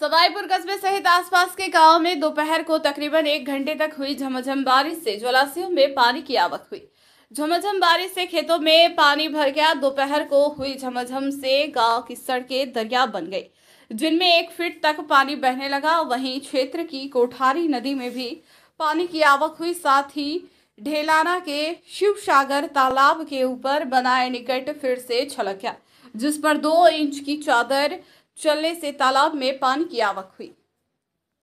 सवाईपुर कस्बे सहित आसपास के गांव में दोपहर को तकरीबन एक घंटे तक हुई झमाझम बारिश से जलाशयों में पानी की आवक हुई झमाझम बारिश से खेतों में पानी भर गया दोपहर को हुई झमाझम से गांव की सड़कें दरिया बन गई जिनमें एक फीट तक पानी बहने लगा वहीं क्षेत्र की कोठारी नदी में भी पानी की आवक हुई साथ ही ढेलाना के शिव सागर तालाब के ऊपर बनाए निकट फिर से छलक गया जिस पर दो इंच की चादर चलने से तालाब में पानी की आवक हुई